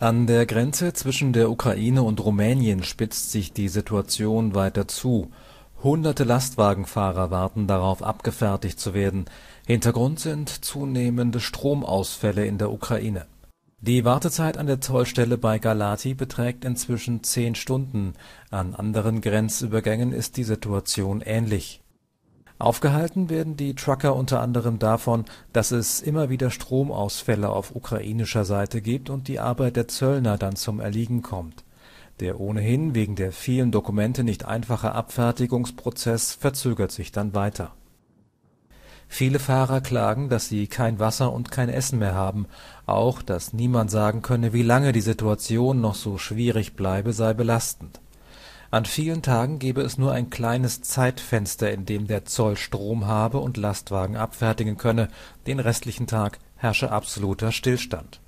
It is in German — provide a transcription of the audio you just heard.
An der Grenze zwischen der Ukraine und Rumänien spitzt sich die Situation weiter zu. Hunderte Lastwagenfahrer warten darauf, abgefertigt zu werden. Hintergrund sind zunehmende Stromausfälle in der Ukraine. Die Wartezeit an der Zollstelle bei Galati beträgt inzwischen zehn Stunden. An anderen Grenzübergängen ist die Situation ähnlich Aufgehalten werden die Trucker unter anderem davon, dass es immer wieder Stromausfälle auf ukrainischer Seite gibt und die Arbeit der Zöllner dann zum Erliegen kommt. Der ohnehin wegen der vielen Dokumente nicht einfache Abfertigungsprozess verzögert sich dann weiter. Viele Fahrer klagen, dass sie kein Wasser und kein Essen mehr haben. Auch, dass niemand sagen könne, wie lange die Situation noch so schwierig bleibe, sei belastend an vielen Tagen gebe es nur ein kleines Zeitfenster, in dem der Zoll Strom habe und Lastwagen abfertigen könne, den restlichen Tag herrsche absoluter Stillstand